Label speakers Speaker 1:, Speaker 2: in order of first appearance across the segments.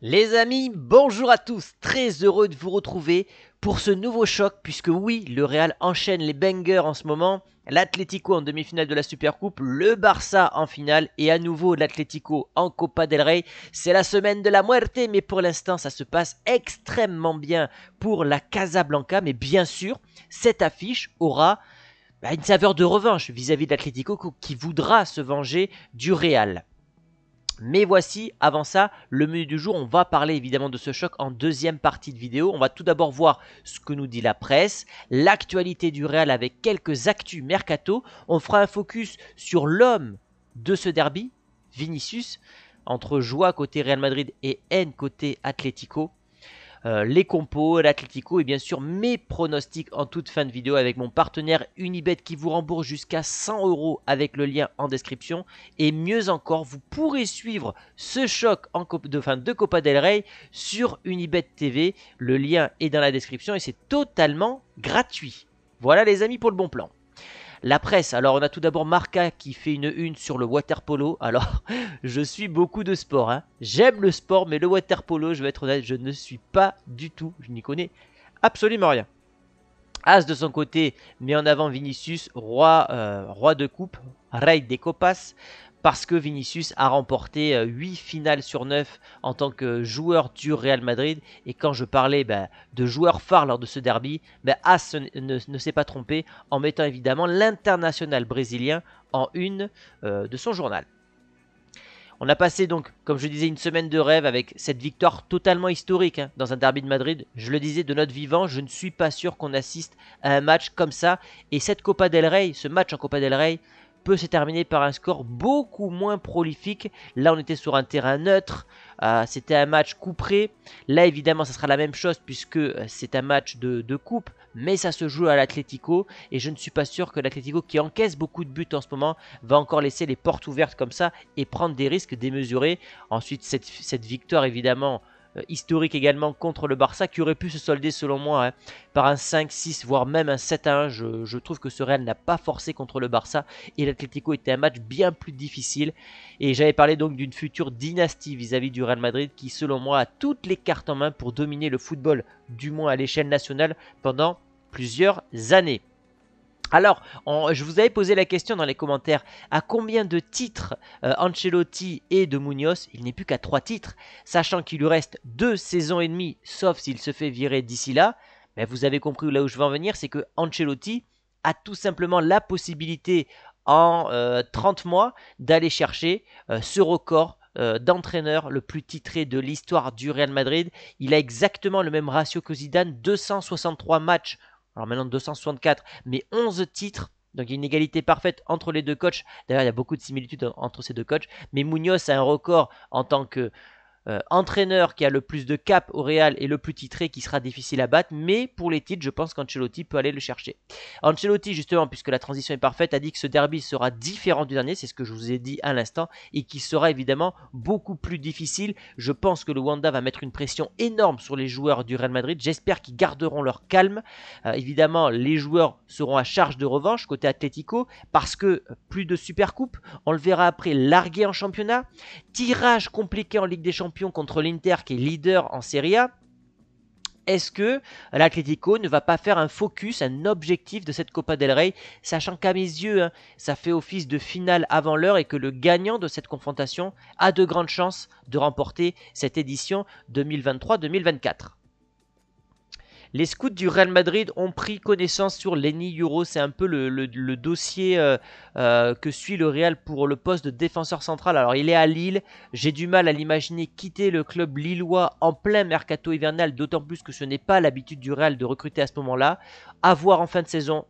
Speaker 1: Les amis, bonjour à tous, très heureux de vous retrouver pour ce nouveau choc puisque oui, le Real enchaîne les bangers en ce moment, l'Atlético en demi-finale de la Supercoupe, le Barça en finale et à nouveau l'Atlético en Copa del Rey. C'est la semaine de la muerte mais pour l'instant ça se passe extrêmement bien pour la Casablanca mais bien sûr, cette affiche aura bah, une saveur de revanche vis-à-vis de l'Atlético qui voudra se venger du Real. Mais voici, avant ça, le menu du jour. On va parler évidemment de ce choc en deuxième partie de vidéo. On va tout d'abord voir ce que nous dit la presse, l'actualité du Real avec quelques actus mercato. On fera un focus sur l'homme de ce derby, Vinicius, entre joie côté Real Madrid et haine côté Atlético. Euh, les compos, l'Atletico et bien sûr mes pronostics en toute fin de vidéo avec mon partenaire Unibet qui vous rembourse jusqu'à 100 euros avec le lien en description. Et mieux encore, vous pourrez suivre ce choc en de fin de Copa del Rey sur Unibet TV. Le lien est dans la description et c'est totalement gratuit. Voilà les amis pour le bon plan. La presse, alors on a tout d'abord Marca qui fait une une sur le waterpolo, Alors, je suis beaucoup de sport, hein. j'aime le sport, mais le waterpolo, je vais être honnête, je ne suis pas du tout, je n'y connais absolument rien. As de son côté met en avant Vinicius, roi, euh, roi de coupe, rey des copas parce que Vinicius a remporté 8 euh, finales sur 9 en tant que joueur du Real Madrid. Et quand je parlais bah, de joueur phare lors de ce derby, As bah, ah, ne, s'est pas trompé en mettant évidemment l'international brésilien en une euh, de son journal. On a passé donc, comme je disais, une semaine de rêve avec cette victoire totalement historique hein, dans un derby de Madrid. Je le disais de notre vivant, je ne suis pas sûr qu'on assiste à un match comme ça. Et cette Copa del Rey, ce match en Copa del Rey, peut se terminer par un score beaucoup moins prolifique. Là, on était sur un terrain neutre. Euh, c'était un match couperé. Là, évidemment, ça sera la même chose puisque euh, c'est un match de, coupe, mais ça se joue à l'Atlético. Et je ne suis pas sûr que l'Atlético, qui encaisse beaucoup de buts en ce moment, va encore laisser les portes ouvertes comme ça et prendre des risques démesurés. Ensuite, cette victoire, évidemment, euh, historique également contre le Barça qui aurait pu se solder selon moi hein, par un 5-6 voire même un 7-1. Je, trouve que ce Real n'a pas forcé contre le Barça et l'Atlético était un match bien plus difficile. Et j'avais parlé donc d'une future dynastie vis à -vis du Real Madrid qui selon moi a toutes les cartes en main pour dominer le football, du moins à l'échelle nationale, pendant plusieurs années. Alors, je vous avais posé la question dans les commentaires, à combien de titres euh, Ancelotti et de Munoz Il n'est plus qu'à 3 titres, sachant qu'il lui reste 2 saisons et demie, sauf s'il se fait virer d'ici là. Mais vous avez compris là où je veux en venir, c'est que Ancelotti a tout simplement la possibilité en 30 euh, mois d'aller chercher euh, ce record d'entraîneur le plus titré de l'histoire du Real Madrid. Il a exactement le même ratio que Zidane, 263 matchs alors maintenant 264, mais 11 titres. Donc il y a une égalité parfaite entre les deux coachs. D'ailleurs, il y a beaucoup de similitudes entre ces deux coachs. Mais Munoz a un record en tant que euh, entraîneur qui a le plus de cap au Real et le plus titré qui sera difficile à battre. Mais pour les titres, je pense qu'Ancelotti peut aller le chercher. Ancelotti, justement, puisque la transition est parfaite, a dit que ce derby sera différent du dernier, c'est ce que je vous ai dit à l'instant, et qui sera évidemment beaucoup plus difficile. Je pense que le Wanda va mettre une pression énorme sur les joueurs du Real Madrid. J'espère qu'ils garderont leur calme. Euh, évidemment, les joueurs seront à charge de revanche côté Atlético parce que plus de super coupe, on le verra après largué en championnat, tirage compliqué en Ligue des Champions contre l'Inter qui est leader en Serie A, est-ce que l'Atletico ne va pas faire un focus, un objectif de cette Copa del Rey, sachant qu'à mes yeux, hein, ça fait office de finale avant l'heure et que le gagnant de cette confrontation a de grandes chances de remporter cette édition 2023-2024 les scouts du Real Madrid ont pris connaissance sur Lenny Euro. C'est un peu le, dossier euh, euh, que suit le Real pour le poste de défenseur central. Alors il est à Lille. J'ai du mal à l'imaginer quitter le club lillois en plein mercato hivernal, d'autant plus que ce n'est pas l'habitude du Real de recruter à ce moment-là. À voir en fin de saison.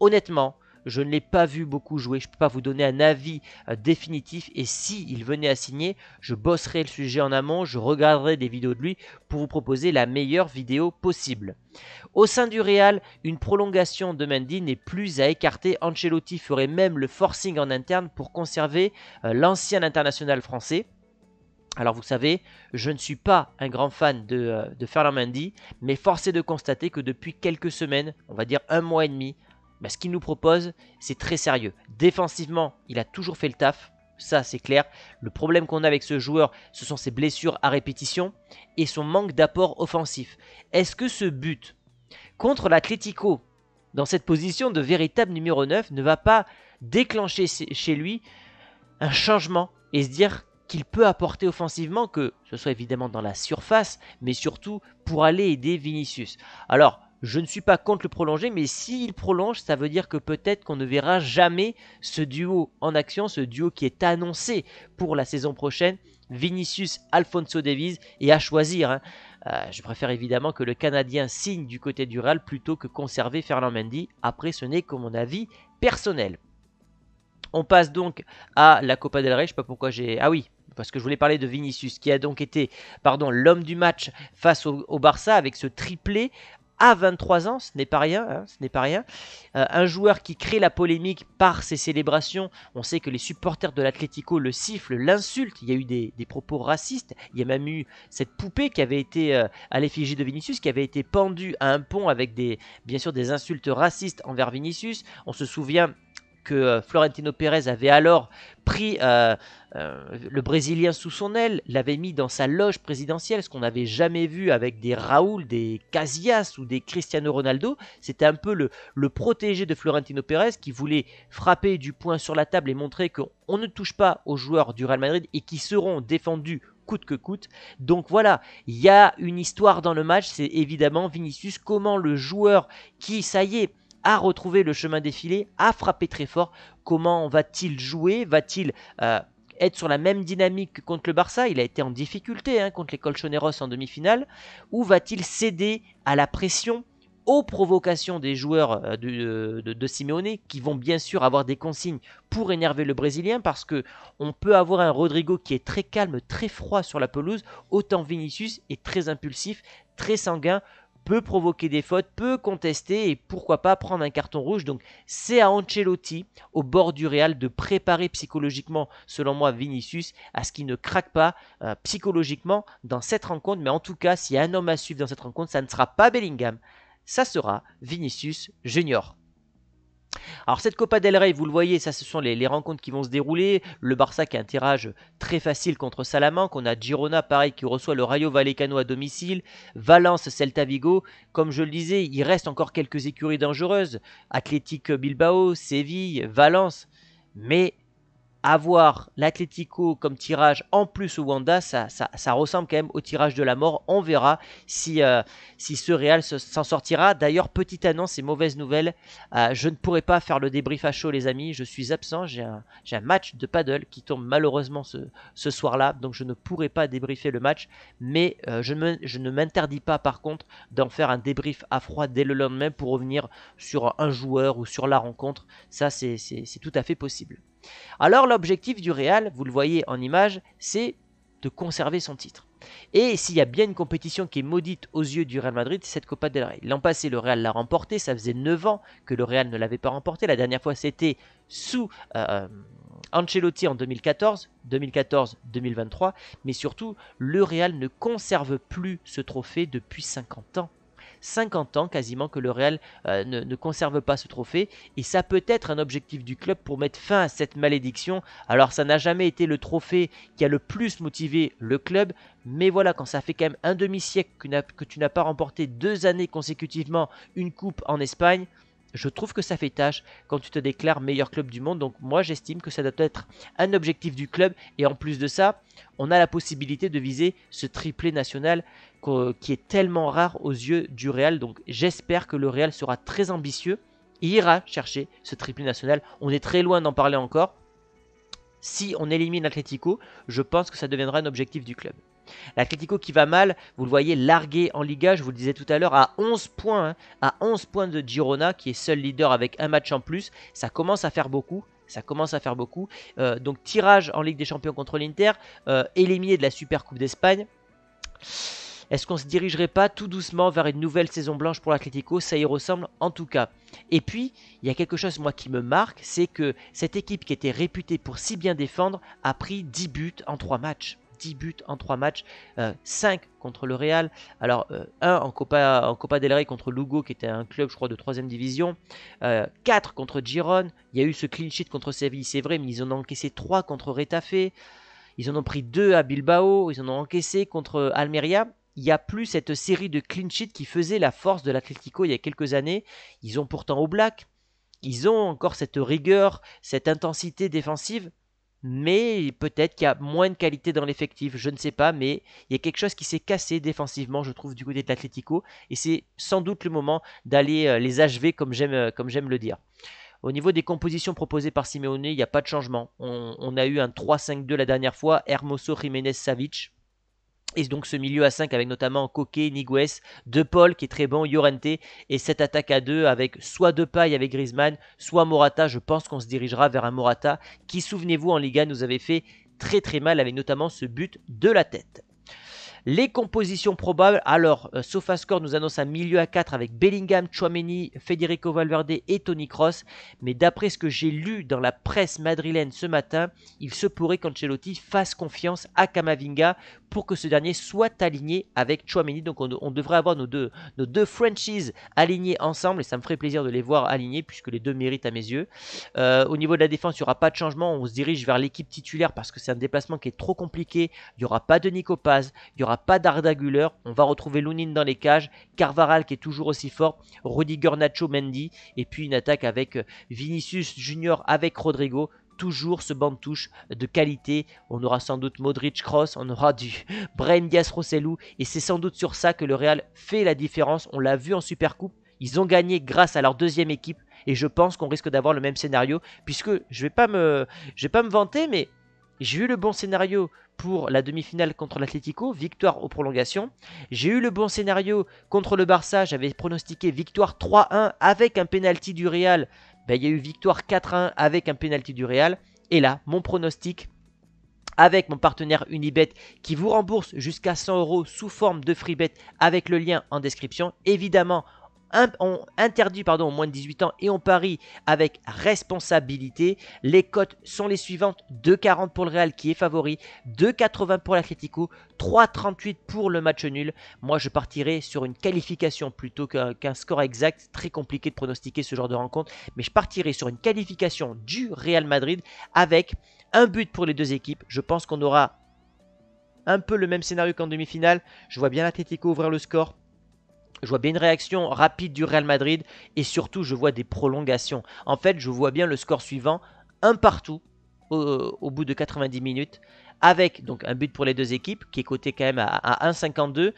Speaker 1: Honnêtement, je ne l'ai pas vu beaucoup jouer. Je ne peux pas vous donner un avis euh, définitif. Et si il venait à signer, je bosserai le sujet en amont. Je regarderai des vidéos de lui pour vous proposer la meilleure vidéo possible. Au sein du Real, une prolongation de Mendy n'est plus à écarter. Ancelotti ferait même le forcing en interne pour conserver euh, l'ancien international français. Alors vous savez, je ne suis pas un grand fan de, euh, de Fernand Mendy, mais force est de constater que depuis quelques semaines, on va dire un mois et demi, bah, ce qu'il nous propose, c'est très sérieux. Défensivement, il a toujours fait le taf. Ça, c'est clair. Le problème qu'on a avec ce joueur, ce sont ses blessures à répétition et son manque d'apport offensif. Est-ce que ce but contre l'Atletico, dans cette position de véritable numéro 9, ne va pas déclencher chez lui un changement et se dire qu'il peut apporter offensivement, que ce soit évidemment dans la surface, mais surtout pour aller aider Vinicius Alors, je ne suis pas contre le prolonger, mais s'il prolonge, ça veut dire que peut-être qu'on ne verra jamais ce duo en action, ce duo qui est annoncé pour la saison prochaine, Vinicius Alfonso Davies, et à choisir. Hein. Euh, je préfère évidemment que le Canadien signe du côté du RAL plutôt que conserver Fernand Mendy. Après, ce n'est que mon avis personnel. On passe donc à la Copa del Rey. Je sais pas pourquoi j'ai. Ah oui, parce que je voulais parler de Vinicius, qui a donc été pardon, l'homme du match face au Barça avec ce triplé à 23 ans, ce n'est pas rien, hein, ce n'est pas rien. Euh, un joueur qui crée la polémique par ses célébrations, on sait que les supporters de l'Atlético le sifflent, l'insultent, il y a eu des, propos racistes, il y a même eu cette poupée qui avait été euh, à l'effigie de Vinicius, qui avait été pendue à un pont avec des, bien sûr des insultes racistes envers Vinicius. On se souvient que euh, Florentino Pérez avait alors pris euh, euh, le Brésilien sous son aile, l'avait mis dans sa loge présidentielle, ce qu'on n'avait jamais vu avec des Raoul, des Casillas ou des Cristiano Ronaldo. C'était un peu le, le, protégé de Florentino Pérez qui voulait frapper du poing sur la table et montrer qu'on ne touche pas aux joueurs du Real Madrid et qui seront défendus coûte que coûte. Donc voilà, il y a une histoire dans le match, c'est évidemment Vinicius, comment le joueur qui, ça y est, à retrouver le chemin défilé, à frapper très fort. Comment va-t-il jouer Va-t-il euh, être sur la même dynamique que contre le Barça Il a été en difficulté hein, contre les Colchoneros en demi-finale. Ou va-t-il céder à la pression aux provocations des joueurs euh, de, de, Simeone qui vont bien sûr avoir des consignes pour énerver le Brésilien parce que on peut avoir un Rodrigo qui est très calme, très froid sur la pelouse, autant Vinicius est très impulsif, très sanguin peut provoquer des fautes, peut contester et pourquoi pas prendre un carton rouge. Donc c'est à Ancelotti, au bord du Real, de préparer psychologiquement, selon moi, Vinicius à ce qu'il ne craque pas euh, psychologiquement dans cette rencontre. Mais en tout cas, s'il y a un homme à suivre dans cette rencontre, ça ne sera pas Bellingham, ça sera Vinicius Junior. Alors cette Copa del Rey, vous le voyez, ça ce sont les, rencontres qui vont se dérouler. Le Barça qui a un tirage très facile contre Salamanque. On a Girona, pareil, qui reçoit le Rayo Vallecano à domicile. Valence, Celta Vigo. Comme je le disais, il reste encore quelques écuries dangereuses. Athletic Bilbao, Séville, Valence. Mais avoir l'Atletico comme tirage en plus au Wanda, ça, ça, ressemble quand même au tirage de la mort. On verra si, euh, si ce Real s'en sortira. D'ailleurs, petite annonce et mauvaise nouvelle, euh, je ne pourrai pas faire le débrief à chaud, les amis. Je suis absent, j'ai un, match de paddle qui tombe malheureusement ce, soir-là, donc je ne pourrai pas débriefer le match. Mais euh, je, je ne m'interdis pas, par contre, d'en faire un débrief à froid dès le lendemain pour revenir sur un joueur ou sur la rencontre. Ça, c'est tout à fait possible. Alors l'objectif du Real, vous le voyez en image, c'est de conserver son titre. Et s'il y a bien une compétition qui est maudite aux yeux du Real Madrid, c'est cette Copa del Rey. L'an passé, le Real l'a remporté ça faisait 9 ans que le Real ne l'avait pas remporté La dernière fois, c'était sous euh, euh, Ancelotti en 2014, 2014-2023. Mais surtout, le Real ne conserve plus ce trophée depuis 50 ans. 50 ans quasiment que le Real euh, ne, ne, conserve pas ce trophée. Et ça peut être un objectif du club pour mettre fin à cette malédiction. Alors ça n'a jamais été le trophée qui a le plus motivé le club. Mais voilà, quand ça fait quand même un demi-siècle que tu n'as pas remporté deux années consécutivement une coupe en Espagne, je trouve que ça fait tâche quand tu te déclares meilleur club du monde. Donc moi j'estime que ça doit être un objectif du club. Et en plus de ça, on a la possibilité de viser ce triplé national qui est tellement rare aux yeux du Real. Donc j'espère que le Real sera très ambitieux et ira chercher ce triplé national. On est très loin d'en parler encore. Si on élimine l'Atlético, je pense que ça deviendra un objectif du club. L'Atlético qui va mal, vous le voyez largué en Liga, je vous le disais tout à l'heure, à 11 points, hein, à 11 points de Girona qui est seul leader avec un match en plus. Ça commence à faire beaucoup. Ça commence à faire beaucoup. Euh, donc tirage en Ligue des Champions contre l'Inter, euh, éliminé de la Super Coupe d'Espagne. Est-ce qu'on se dirigerait pas tout doucement vers une nouvelle saison blanche pour l'Atlético Ça y ressemble en tout cas. Et puis, il y a quelque chose moi qui me marque, c'est que cette équipe qui était réputée pour si bien défendre a pris 10 buts en 3 matchs. 10 buts en 3 matchs, 5 euh, contre le Real, alors 1 euh, en Copa, en Copa del Rey contre Lugo qui était un club je crois de 3 division, 4 euh, contre Giron, il y a eu ce clean sheet contre Séville c'est vrai mais ils en ont encaissé 3 contre Retafe, ils en ont pris 2 à Bilbao, ils en ont encaissé contre Almeria, il n'y a plus cette série de clean sheet qui faisait la force de l'Atlético il y a quelques années. Ils ont pourtant au black. Ils ont encore cette rigueur, cette intensité défensive mais peut-être qu'il y a moins de qualité dans l'effectif, je ne sais pas, mais il y a quelque chose qui s'est cassé défensivement, je trouve, du côté de l'Atletico, et c'est sans doute le moment d'aller euh, les achever comme j'aime, euh, comme j'aime le dire. Au niveau des compositions proposées par Simeone, il n'y a pas de changement. On, on a eu un 3-5-2 la dernière fois, Hermoso, Jiménez, Savic. Et donc ce milieu à 5 avec notamment Koke, Niguez, De Paul qui est très bon, Llorente et cette attaque à 2 avec soit Depay avec Griezmann, soit Morata. Je pense qu'on se dirigera vers un Morata qui, souvenez-vous, en Liga nous avait fait très très mal avec notamment ce but de la tête. Les compositions probables, alors euh, SofaScore nous annonce un milieu à 4 avec Bellingham, Chouameni, Federico Valverde et Tony Cross. Mais d'après ce que j'ai lu dans la presse madrilène ce matin, il se pourrait qu'Ancelotti fasse confiance à Kamavinga pour que ce dernier soit aligné avec Chouameni. Donc on, devrait avoir nos deux, nos deux franchises alignées ensemble et ça me ferait plaisir de les voir alignés puisque les deux méritent à mes yeux. Euh, au niveau de la défense, il n'y aura pas de changement. On se dirige vers l'équipe titulaire parce que c'est un déplacement qui est trop compliqué. Il n'y aura pas de Nico il n'y aura pas d'Ardaguler. On va retrouver Lunin dans les cages, Carvaral qui est toujours aussi fort, Rudiger Nacho Mendy, et puis une attaque avec Vinicius Junior avec Rodrigo. Toujours ce banc de touche de qualité. On aura sans doute Modric Cross, on aura du brendias Dias, Rossellou. Et c'est sans doute sur ça que le Real fait la différence. On l'a vu en Supercoupe. Ils ont gagné grâce à leur deuxième équipe. Et je pense qu'on risque d'avoir le même scénario. Puisque je ne vais, pas me, je vais pas me vanter, mais j'ai eu le bon scénario pour la demi-finale contre l'Atlético, victoire aux prolongations. J'ai eu le bon scénario contre le Barça, j'avais pronostiqué victoire 3-1 avec un pénalty du Real. Ben, il y a eu victoire 4-1 avec un pénalty du Real. Et là, mon pronostic avec mon partenaire Unibet qui vous rembourse jusqu'à 100 euros sous forme de free bet avec le lien en description. Évidemment, on interdit pardon, moins de 18 ans et on parie avec responsabilité. Les cotes sont les suivantes 2,40 pour le Real qui est favori, 2,80 pour l'Atlético, 3,38 pour le match nul. Moi, je partirai sur une qualification plutôt qu'un score exact. Très compliqué de pronostiquer ce genre de rencontre, mais je partirai sur une qualification du Real Madrid avec un but pour les deux équipes. Je pense qu'on aura un peu le même scénario qu'en demi-finale. Je vois bien l'Atlético ouvrir le score je vois bien une réaction rapide du Real Madrid et surtout je vois des prolongations. En fait, je vois bien le score suivant, un partout au, bout de 90 minutes, avec donc un but pour les deux équipes qui est coté quand même à, à 1,52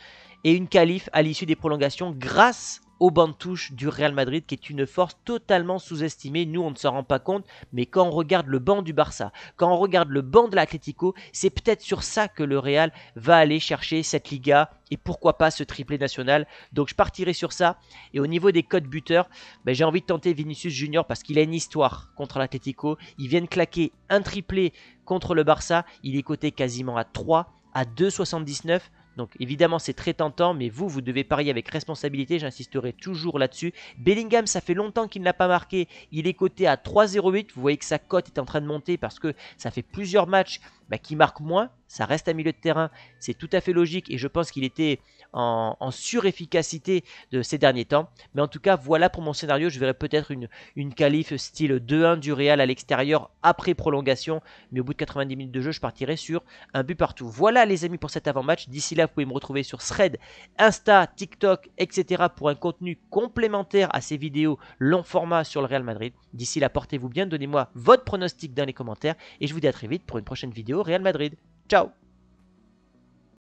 Speaker 1: et une qualif à l'issue des prolongations grâce au banc de touche du Real Madrid, qui est une force totalement sous-estimée. Nous, on ne s'en rend pas compte, mais quand on regarde le banc du Barça, quand on regarde le banc de l'Atlético, c'est peut-être sur ça que le Real va aller chercher cette Liga et pourquoi pas ce triplé national. Donc je partirai sur ça. Et au niveau des codes buteurs, ben, j'ai envie de tenter Vinicius Junior parce qu'il a une histoire contre l'Atlético. vient de claquer un triplé contre le Barça. Il est coté quasiment à 3 à 2,79. Donc évidemment c'est très tentant, mais vous, vous devez parier avec responsabilité, j'insisterai toujours là-dessus. Bellingham, ça fait longtemps qu'il n'a pas marqué, il est coté à 3,08, vous voyez que sa cote est en train de monter parce que ça fait plusieurs matchs qu'il bah, qui marque moins ça reste un milieu de terrain, c'est tout à fait logique et je pense qu'il était en, surefficacité de ces derniers temps. Mais en tout cas, voilà pour mon scénario, je verrai peut-être une, une qualif style 2-1 du Real à l'extérieur après prolongation, mais au bout de 90 minutes de jeu, je partirai sur un but partout. Voilà les amis pour cet avant-match, d'ici là, vous pouvez me retrouver sur Thread, Insta, TikTok, etc. pour un contenu complémentaire à ces vidéos long format sur le Real Madrid. D'ici là, portez-vous bien, donnez-moi votre pronostic dans les commentaires et je vous dis à très vite pour une prochaine vidéo Real Madrid. Ciao